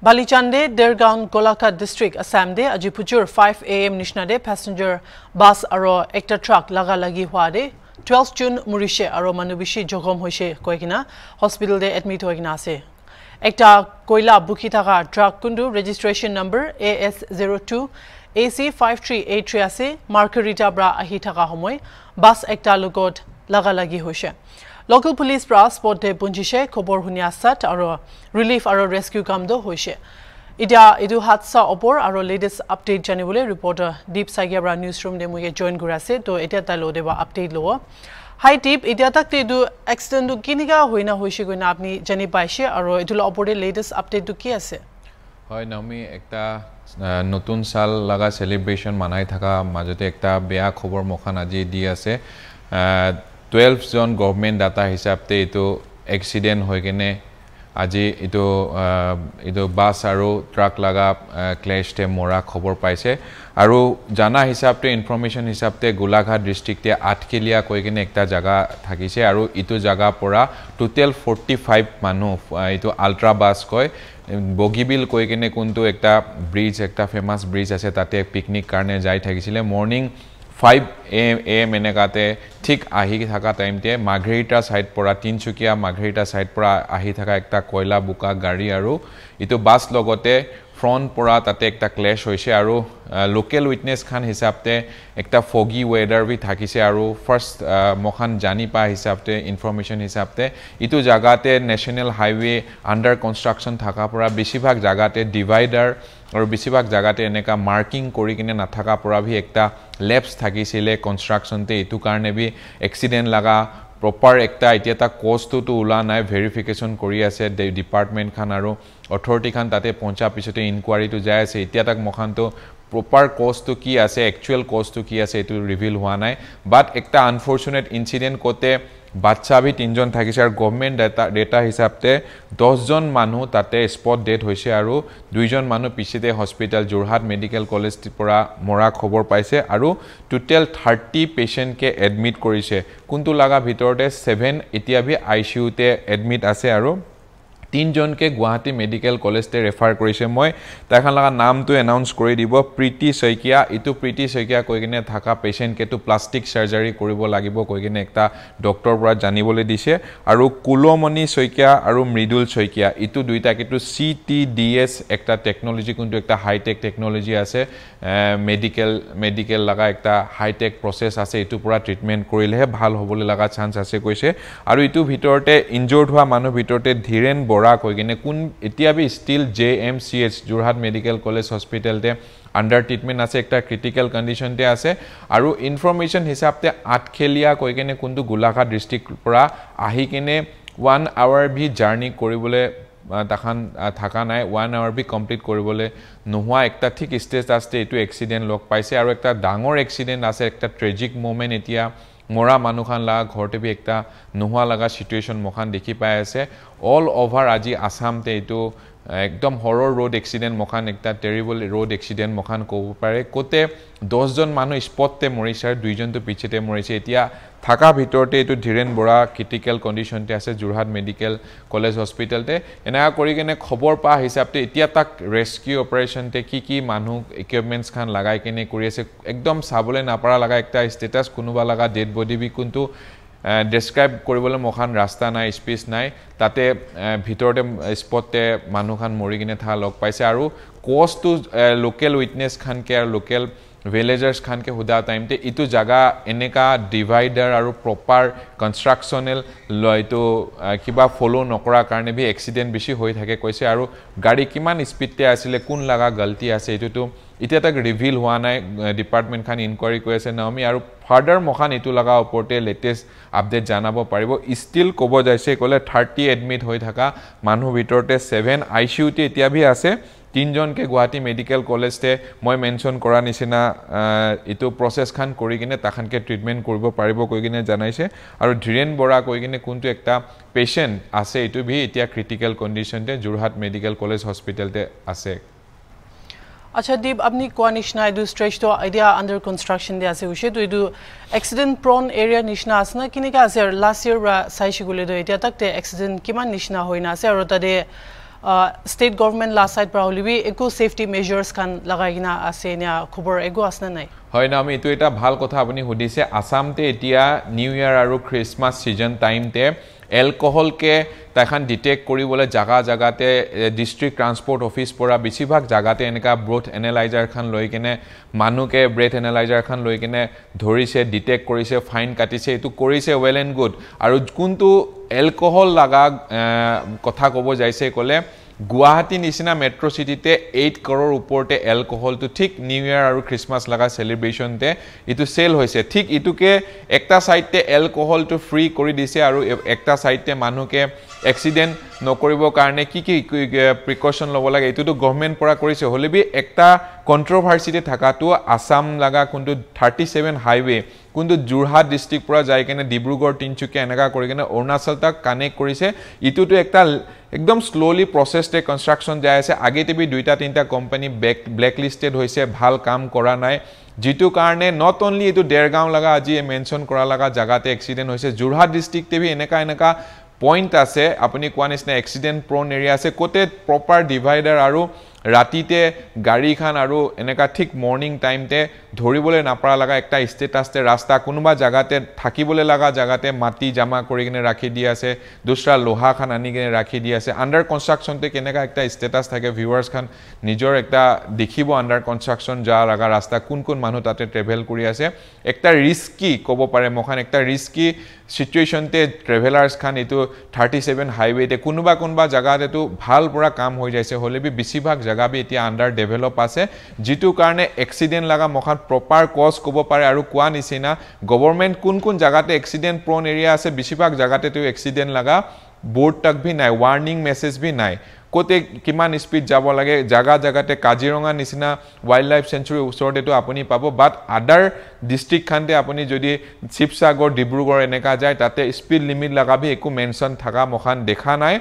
Balichande, Dergaon, Golaka District, Assam De, Ajipujur, 5 a.m. Nishnade, Passenger Bus Aro, Ector Truck, Laga Lagi Huade, 12 June, Murishe Aro Manubishi, Jogom Hoshe, Koegina, Hospital De Admit Hoeginase. Ekta Koila Bukitaga, Truck Kundu, Registration Number AS02, AC 5383 Ase, Margarita Bra Ahitaga Homoi, Bus Ekta Lugot, Laga Lagi Hoshe. Local police পৰা স্পটে পুঞ্জিছে খবৰ শুনি আছাত আৰু relief আৰু rescue কামটো হৈছে এতিয়া এইটো হাদছা ওপৰ আৰু লেটেষ্ট আপডেট জানিবলৈ ৰিপৰ্টাৰ দীপ চাগিয়া পৰা নিউজ ৰুম ডেমুকে জইন কৰি আছে তো এতিয়া তাই লৈ দিব আপডেট ল'ব হাই টিপ এতিয়া তাক এইটো এক্সিডেণ্টটো কেনেকুৱা হৈ না হৈছে গৈ না আপুনি জানি পাইছে আৰু এইটোৰ ওপৰতে লেটেষ্ট আপডেটটো কি আছে হয় নমি এটা নতুন চাল লগা চেলিব্ৰেশ্যন মানাই থকা মাজতে এটা বেয়া খবৰ মখান আজি দি আছে টুৱেলভজন গভমেণ্ট ডাটা হিচাপে এইটো এক্সিডেণ্ট হৈ কিনে আজি এইটো এইটো বাছ আৰু ট্ৰাক লগা ক্লেছটে মৰা খবৰ পাইছে আৰু জানা হিচাপে ইনফৰ্মেশ্যন হিচাপে গোলাঘাট ডিষ্ট্ৰিক্টে আঠখেলীয়া কৈ কিনে এটা জেগা থাকিছে আৰু ইটো জেগাৰ পৰা টোটেল ফৰ্টি ফাইভ মানুহ এইটো আল্ট্ৰা বাছ কয় বগীবিল কৈ কিনে কোনটো এটা ব্ৰিজ এটা ফেমাছ ব্ৰিজ আছে তাতে পিকনিক কাৰণে যাই থাকিছিলে মৰ্ণিং ফাইভ এম এম এনেকুৱাতে ঠিক আহি থকা টাইমতে মাঘেৰিটা ছাইড পৰা তিনিচুকীয়া মাঘেৰিটা ছাইড পৰা আহি থকা একটা কয়লা বোকা গাড়ী আৰু ইটো বাছ লগতে ফ্ৰণ্ট পৰা তাতে এটা ক্লেছ হৈছে আৰু লোকেল উইটনেছখন হিচাপতে এটা ফগি ৱেডাৰ বি থাকিছে আৰু ফাৰ্ষ্ট মখান জানি পা হিচাপতে ইনফৰ্মেশ্যন হিচাপতে ইটো জেগাতে নেশ্যনেল হাইৱে আণ্ডাৰ কনষ্ট্ৰাকশ্যন থকা পৰা বেছিভাগ জেগাতে ডিভাইডাৰ আৰু বেছিভাগ জেগাতে এনেকুৱা মাৰ্কিং কৰি কিনে নাথাকা পৰা ভি এটা লেপছ থাকিছিলে কনষ্ট্ৰাকশ্যনতে ইটো কাৰণে ভি এক্সিডেণ্ট লগা প্ৰপাৰ এটা এতিয়া এটা কষ্টটোতো ওলা নাই ভেৰিফিকেশ্যন কৰি আছে ডিপাৰ্টমেণ্টখন আৰু অথৰিটিখন তাতে পঞ্চাৰ পিছতে ইনকুৱাৰীটো যাই আছে এতিয়া তাক মখানটো প্ৰপাৰ কষ্টটো কি আছে একচুৱেল কষ্টটো কি আছে এইটো ৰিভিল হোৱা নাই বাট এটা আনফৰ্চুনেট ইঞ্চিডেণ্ট ক'তে বাচ্চা আমি তিনিজন থাকিছে আৰু গভমেণ্ট ডেটা ডেটা হিচাপতে দহজন মানুহ তাতে স্পট ডেথ হৈছে আৰু দুইজন মানুহ পিছিতে হস্পিটেল যোৰহাট মেডিকেল কলেজৰ পৰা মৰা খবৰ পাইছে আৰু টোটেল থাৰ্টি পেচেণ্টকে এডমিট কৰিছে কোনটো লগা ভিতৰতে ছেভেন এতিয়া আই চি ইউতে এডমিট আছে আৰু তিনিজনকে গুৱাহাটী মেডিকেল কলেজতে ৰেফাৰ কৰিছে মই তাইখন লগা নামটো এনাউন্স কৰি দিব প্ৰীতি শইকীয়া ইটো প্ৰীতি শইকীয়া কৈ কিনে থকা পেচেণ্টকেইটো প্লাষ্টিক চাৰ্জাৰী কৰিব লাগিব কৈ কিনে এটা ডক্টৰৰ পৰা জানিবলৈ দিছে আৰু কুলমণি শইকীয়া আৰু মৃদুল শইকীয়া ইটো দুইটা কিন্তু চি টি ডি এছ এটা টেকন'লজি কোনটো এটা হাইটেক টেকন'লজি আছে মেডিকেল মেডিকেল লগা এটা হাইটেক প্ৰচেছ আছে এইটোৰ পৰা ট্ৰিটমেণ্ট কৰিলেহে ভাল হ'বলৈ লগা চান্স আছে কৈছে আৰু ইটোৰ ভিতৰতে ইনজৰ্ড হোৱা মানুহৰ ভিতৰতে ধীৰেণ বৰ বৰাক হৈ কিনে কোন এতিয়া বি still J M C H Jorhat medical college হস্পিটেলতে আণ্ডাৰ ট্ৰিটমেণ্ট আছে এটা ক্ৰিটিকেল কণ্ডিশ্যনতে আছে আৰু ইনফৰমেশ্যন হিচাপতে আঠখেলীয়া কৈ কিনে কোনটো গোলাঘাট ডিষ্ট্ৰিক্টৰ পৰা আহি কিনে ওৱান আৱাৰ বি জাৰ্ণি কৰিবলৈ তাখন থকা নাই ওৱান আৱাৰ বি কমপ্লিট কৰিবলৈ নোহোৱা এটা ঠিক ষ্টেজ আছে এইটো এক্সিডেণ্ট লগ পাইছে আৰু এটা ডাঙৰ এক্সিডেণ্ট আছে এটা ট্ৰেজিক মুমেণ্ট এতিয়া মৰা মানুহখান লগা ঘৰতে বি এটা নোহোৱা লগা চিটুৱেশ্যন মোখান দেখি পাই আছে অল অভাৰ আজি আসামতে এইটো একদম হৰৰ ৰোড এক্সিডেণ্ট মখান একটা টেৰিবল ৰোড এক্সিডেণ্ট মখান ক'ব পাৰে ক'তে দহজন মানুহ স্পটতে মৰিছে আৰু দুইজনটো পিছতে মৰিছে এতিয়া থকা ভিতৰতে এইটো ধীৰেণ বৰা ক্ৰিটিকেল কণ্ডিশ্যনতে আছে যোৰহাট মেডিকেল কলেজ হস্পিটেলতে এনেকুৱা কৰি কিনে খবৰ পোৱা হিচাপতে এতিয়া তাক ৰেস্কিউ অপাৰেশ্যনতে কি কি মানুহ ইকুইপমেণ্টছখন লগাই কিনে কৰি আছে একদম চাবলৈ নাপাৰা লগা এটা ষ্টেটাছ কোনোবা লগা ডেড বডি বি কোনটো ডেছক্ৰাইব কৰিবলৈ মোখান ৰাস্তা নাই স্পেচ নাই তাতে ভিতৰতে স্পটতে মানুহখন মৰি কিনে থকা লগ পাইছে আৰু কষ্টটো লোকেল উইটনেছখনকে আৰু লোকেল ভিলেজাৰ্ছখনকে সোধা টাইমতে ইটো জেগা এনেকুৱা ডিভাইডাৰ আৰু প্ৰপাৰ কনষ্ট্ৰাকশ্যনেল লয়টো কিবা ফ'ল' নকৰাৰ কাৰণে বি এক্সিডেণ্ট বেছি হৈ থাকে কৈছে আৰু গাড়ী কিমান স্পীডতে আছিলে কোন লগা গল্টি আছে এইটোতো এতিয়া তাক ৰিভিল হোৱা নাই ডিপাৰ্টমেণ্টখন ইনকুৱাৰী কৰি আছে নমি আৰু ফাৰ্ডাৰ মহান এইটো লগা ওপৰতে লেটেষ্ট আপডেট জনাব পাৰিব ষ্টিল ক'ব যাইছে ক'লে থাৰ্টি এডমিট হৈ থকা মানুহ ভিতৰতে ছেভেন আই চি ইউ টি বি আছে তিনিজনকে গুৱাহাটী মেডিকেল কলেজতে মই মেনশ্যন কৰা নিচিনা এইটো প্ৰচেছখন কৰি কিনে তাখনকে ট্ৰিটমেণ্ট কৰিব পাৰিব কৈ কিনে জনাইছে আৰু ধীৰেণ বৰা কৈ কিনে কোনটো এটা পেচেণ্ট আছে এইটো ভি এতিয়া ক্ৰিটিকেল কণ্ডিশ্যনতে যোৰহাট মেডিকেল কলেজ হস্পিটেলতে আছে আচ্ছা দ্বীপ আপনি কোয়া নিচিনা এইটো স্ট্ৰেচটো এতিয়া আণ্ডাৰ কনষ্ট্ৰাকশ্যন দিয়া আছে হৈছে তো এইটো এক্সিডেণ্ট প্ৰন এৰিয়া নিচিনা আছে না কেনেকৈ আছে আৰু লাষ্ট ইয়াৰ পৰা চাইছে গ'লে তো এতিয়া তাক এক্সিডেণ্ট কিমান নিচিনা হৈ না আছে আৰু তাতে ষ্টেট গভৰ্ণমেণ্ট লাষ্ট চাইড পৰা হ'লে একো চেফটি মেজাৰ্ছ লগাই কিনা আছে এনে খবৰ একো আছে নে নাই হয় নামি এইটো এটা ভাল কথা আপুনি সুধিছে আসামতে এতিয়া নিউ ইয়াৰ আৰু খ্ৰীষ্টমাছ ছিজন টাইমতে এলকহলকে তাইখন ডিটেক্ট কৰিবলৈ জেগা জেগাতে ডিষ্ট্ৰিক্ট ট্ৰান্সপৰ্ট অফিচ পৰা বেছিভাগ জেগাতে এনেকুৱা ব্ৰথ এনালাইজাৰখন লৈ কিনে মানুহকে ব্ৰেথ এনালাইজাৰখন লৈ কিনে ধৰিছে ডিটেক্ট কৰিছে ফাইন কাটিছে এইটো কৰিছে ৱেল এণ্ড গুড আৰু কোনটো এলকহল লগা কথা ক'ব যাইছে ক'লে গুৱাহাটী নিচিনা মেট্ৰ' চিটিতে এইট কৰৰ ওপৰতে এলকহলটো ঠিক নিউ ইয়াৰ আৰু খ্ৰীষ্টমাছ লগা চেলিব্ৰেশ্যনতে এইটো চেল হৈছে ঠিক ইটোকে একটা ছাইডতে এলকহলটো ফ্ৰী কৰি দিছে আৰু একটা ছাইডতে মানুহকে এক্সিডেণ্ট নকৰিবৰ কাৰণে কি কি প্ৰিকশ্যন ল'ব লাগে এইটোতো গভমেণ্ট পৰা কৰিছে হ'লেবি এটা কণ্ট্ৰভাৰ্চিতে থকাটো আছাম লগা কোনটো থাৰ্টি ছেভেন হাইৱে' কিন্তু যোৰহাট ডিষ্ট্ৰিক্টৰ পৰা যাই কেনে ডিব্ৰুগড় তিনিচুকীয়া এনেকুৱা কৰি কেনে অৰুণাচল তাক কানেক্ট কৰিছে ইটোতো এটা একদম শ্ল'লি প্ৰচেছটে কনষ্ট্ৰাকশ্যন যাই আছে আগে টিভি দুইটা তিনিটা কোম্পানী বেক ব্লেকলিষ্টেড হৈছে ভাল কাম কৰা নাই যিটো কাৰণে নট অনলি এইটো দেৰগাঁও লগা আজি মেনশ্যন কৰা লগা জেগাতে এক্সিডেণ্ট হৈছে যোৰহাট ডিষ্ট্ৰিক্ট টিভি এনেকুৱা এনেকুৱা পইণ্ট আছে আপুনি কোৱাৰ নিচিনা এক্সিডেণ্ট প্ৰ'ন এৰিয়া আছে ক'তে প্ৰপাৰ ডিভাইডাৰ আৰু ৰাতিতে গাড়ীখন আৰু এনেকুৱা ঠিক মৰ্ণিং টাইমতে ধৰিবলৈ নাপৰা লগা এটা ষ্টেটাছতে ৰাস্তা কোনোবা জেগাতে থাকিবলৈ লগা জেগাতে মাটি জমা কৰি কিনে ৰাখি দি আছে দোচৰা লোহাখন আনি কিনে ৰাখি দি আছে আণ্ডাৰ কনষ্ট্ৰাকশ্যনতে কেনেকুৱা এটা ষ্টেটাছ থাকে ভিউৱাৰ্ছখন নিজৰ এটা দেখিব আণ্ডাৰ কনষ্ট্ৰাকশ্যন যোৱা লগা ৰাস্তা কোন কোন মানুহ তাতে ট্ৰেভেল কৰি আছে এটা ৰিস্কি ক'ব পাৰে মোখান এটা ৰিস্কি চিটুৱেশ্যনতে ট্ৰেভেলাৰ্ছখন এইটো থাৰ্টি ছেভেন হাইৱেতে কোনোবা কোনোবা জেগাত এইটো ভাল পৰা কাম হৈ যাইছে হ'লে বেছিভাগ জেগা জেগাবি এতিয়া আণ্ডাৰ ডেভেলপ আছে যিটো কাৰণে এক্সিডেণ্ট লগা মুখাত প্ৰপাৰ কজ ক'ব পাৰে আৰু কোৱা নিচিনা গভৰ্ণমেণ্ট কোন কোন জেগাতে এক্সিডেণ্ট প্ৰন এৰিয়া আছে বেছিভাগ জাগাতে তেওঁ এক্সিডেণ্ট লগা বোৰ্ড তাক বি নাই ৱাৰ্ণিং মেছেজ বি নাই কতে কিমান স্পীড যাব লাগে জাগা জাগাতে কাজিরঙা নিচিনা ওয়াইল্ড লাইফ সেঞ্চুরির ওসরতেও আপুনি পাব বাট আদার খানতে আপুনি যদি শিবসাগর ডিব্ৰুগড় এনেকা যায় তাতে স্পীড লিমিট লাগাবি একো মেনচন থাকা মখান দেখা নাই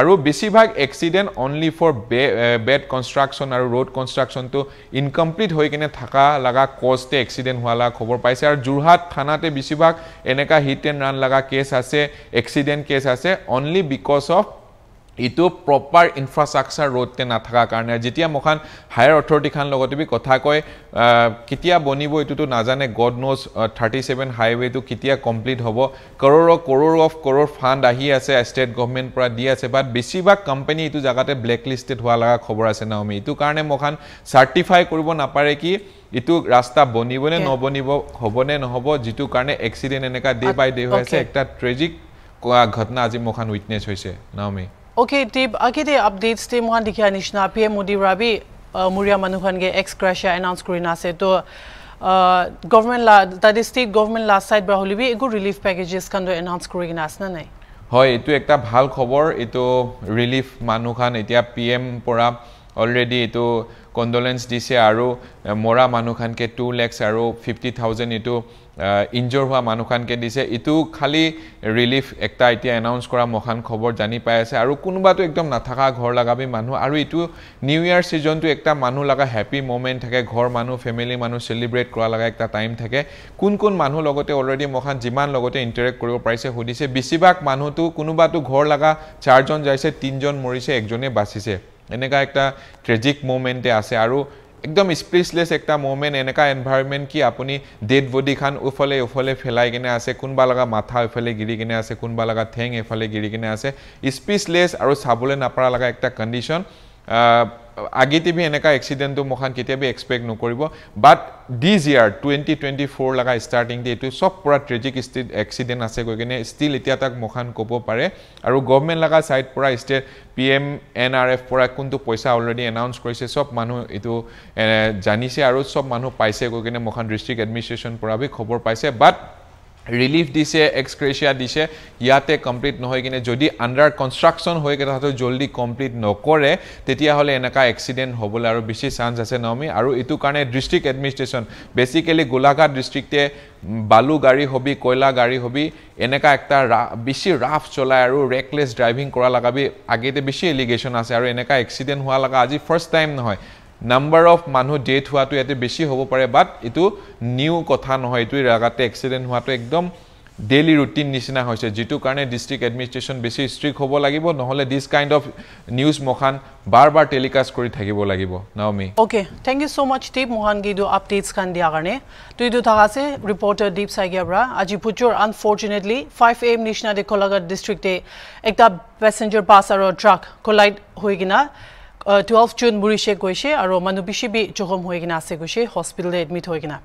আৰু বেছিভাগ এক্সিডেণ্ট অনলি ফৰ বে বেড কনষ্ট্ৰাকশ্যন আৰু ৰোড কনষ্ট্ৰাকশ্যনটো ইনকমপ্লিট হৈ কিনে থকা লগা কজতে এক্সিডেণ্ট হোৱা লগা খবৰ পাইছে আৰু যোৰহাট থানাতে বেছিভাগ এনেকুৱা হিট এণ্ড ৰান লগা কেছ আছে এক্সিডেণ্ট কেছ আছে অনলি বিকজ অফ এইটো প্ৰপাৰ ইনফ্ৰাষ্ট্ৰাকচাৰ ৰ'দতে নাথাকাৰ কাৰণে যেতিয়া মোখান হায়াৰ অথৰিটিখন লগতে বি কথা কয় কেতিয়া বনিব এইটোতো নাজানে গড ন'জ থাৰ্টি ছেভেন হাইৱেটো কেতিয়া কমপ্লিট হ'ব কৰোৰ কৰোৰ অফ কৰোৰ ফাণ্ড আহি আছে ষ্টেট গভৰ্ণমেণ্টৰ পৰা দি আছে বাট বেছিভাগ কোম্পানী এইটো জেগাতে ব্লেক লিষ্টেড হোৱা লগা খবৰ আছে ন আমি এইটো কাৰণে মোখান চাৰ্টিফাই কৰিব নাপাৰে কি এইটো ৰাস্তা বনিবনে নবনিব হ'বনে নহ'ব যিটো কাৰণে এক্সিডেণ্ট এনেকুৱা ডে' বাই ডে' হৈ আছে এটা ট্ৰেজিক ঘটনা আজি মোখান উইটনেছ হৈছে ন আমি ওকে দীপ আগেতে আপডেটস তে মহান দেখিয়া নিচিনা পি এম মোদী ৰাবি মৰিয়া মানুহখনকে এক্স ক্ৰাছে এনাউন্স কৰি নাছে তো গভৰ্ণমেণ্ট লা তাতে ষ্টেট গভৰ্ণমেণ্ট লাষ্ট চাইড বা হ'লে বি একো ৰিলিফ পেকেজেছ খান তো এনাউন্স কৰি কিনে আছে নে নাই হয় এইটো এটা ভাল খবৰ এইটো ৰিলিফ মানুহখন এতিয়া পি এম পৰা অলৰেডি এইটো কণ্ডলেঞ্চ দিছে আৰু মৰা মানুহখনকে টু লেক্স আৰু ফিফটি থাউজেণ্ড এইটো ইনজৰ হোৱা মানুহখানকে দিছে ইটো খালি ৰিলিফ এটা এতিয়া এনাউন্স কৰা মহান খবৰ জানি পাই আছে আৰু কোনোবাটো একদম নাথাকা ঘৰ লগাবি মানুহ আৰু ইটো নিউ ইয়াৰ ছিজনটো এটা মানুহ লগা হেপী মমেণ্ট থাকে ঘৰ মানুহ ফেমিলি মানুহ চেলিব্ৰেট কৰা লগা এটা টাইম থাকে কোন কোন মানুহ লগতে অলৰেডি মহান যিমান লগতে ইণ্টেৰেক্ট কৰিব পাৰিছে সুধিছে বেছিভাগ মানুহটো কোনোবাটো ঘৰ লগা চাৰজন যাইছে তিনিজন মৰিছে একজনে বাচিছে এনেকুৱা এটা ট্ৰেজিক মমেণ্টে আছে আৰু একদম স্পেচলেছ এটা মুভমেণ্ট এনেকুৱা এনভাইৰমেণ্ট কি আপুনি ডেড বডিখন ওফালে ওফালে ফেলাই কিনে আছে কোনোবা লগা মাথা ওফালে গিৰি কিনে আছে কোনোবা লগা ঠেং এফালে গিৰি কিনে আছে স্পেচলেছ আৰু চাবলৈ নাপাৰা লগা এটা কণ্ডিশ্যন আগে টিভি এনেকুৱা এক্সিডেণ্টটো মোখান কেতিয়াবা এক্সপেক্ট নকৰিব but this year twenty twenty four লগা ষ্টাৰ্টিং ডে এইটো চব পৰা ট্ৰেজিক ষ্টিল এক্সিডেণ্ট আছে গৈ কিনে ষ্টিল এতিয়া তাক মোখান ক'ব পাৰে আৰু গভমেণ্ট লগা ছাইড পৰা state P M N R F পৰা কোনটো পইচা অলৰেডি এনাউন্স কৰিছে চব মানুহ এইটো জানিছে আৰু চব মানুহ পাইছে গৈ কিনে মোখান ডিষ্ট্ৰিক্ট এডমিনিষ্ট্ৰেশ্যন পৰা খবৰ পাইছে বাট ৰিলিফ দিছে এক্সক্ৰেচিয়া দিছে ইয়াতে কমপ্লিট নহয় কিনে যদি আণ্ডাৰ কনষ্ট্ৰাকশ্যন হৈ কথাটো জলদি কমপ্লিট নকৰে তেতিয়াহ'লে এনেকুৱা এক্সিডেণ্ট হ'বলৈ আৰু বেছি চান্স আছে নমি আৰু এইটো কাৰণে ডিষ্ট্ৰিক্ট এডমিনিষ্ট্ৰেশ্যন বেছিকেলি গোলাঘাট ডিষ্ট্ৰিক্টে বালু গাড়ী হবি কয়লা গাড়ী হবি এনেকুৱা এটা বেছি ৰাফ চলাই আৰু ৰেকলেছ ড্ৰাইভিং কৰা লগা বি আগতে বেছি এলিগেশ্যন আছে আৰু এনেকুৱা এক্সিডেণ্ট হোৱা লগা আজি ফাৰ্ষ্ট টাইম নহয় নাম্বাৰ অফ মানুহ ডেথ হোৱাটো ইয়াতে বেছি হ'ব পাৰে বাট এইটো নিউ কথা নহয় এইটো ৰাগাতে এক্সিডেণ্ট হোৱাটো একদম ডেইলি ৰুটিন নিচিনা হৈছে যিটো কাৰণে ডিষ্ট্ৰিক্ট এডমিনিষ্ট্ৰেশ্যন বেছি ষ্ট্ৰিক হ'ব লাগিব নহ'লে দিছ কাইণ্ড অফ নিউজ মখান বাৰ বাৰ টেলিকাষ্ট কৰি থাকিব লাগিব নমি okay thank you so' much দীপ মোহান গীতো আপডেটছখন দিয়াৰ কাৰণে তুইটো থকা আছে ৰিপৰ্টাৰ দীপ শইকীয়াৰ পৰা আজি ভুজৰ আনফৰ্চুনেটলি ফাইভ এম নিচিনা দেখুৱালাগা ডিষ্ট্ৰিক্টে একটা পেছেঞ্জাৰ বাছ আৰু ট্ৰাক কলাইড হৈ কিনা 12 জুন মৰিছে গৈছে আৰু মানুহ বিশেষ জখম হৈ গিনা আছে গৈছে হস্পিটেলত এডমিট হৈ গিনা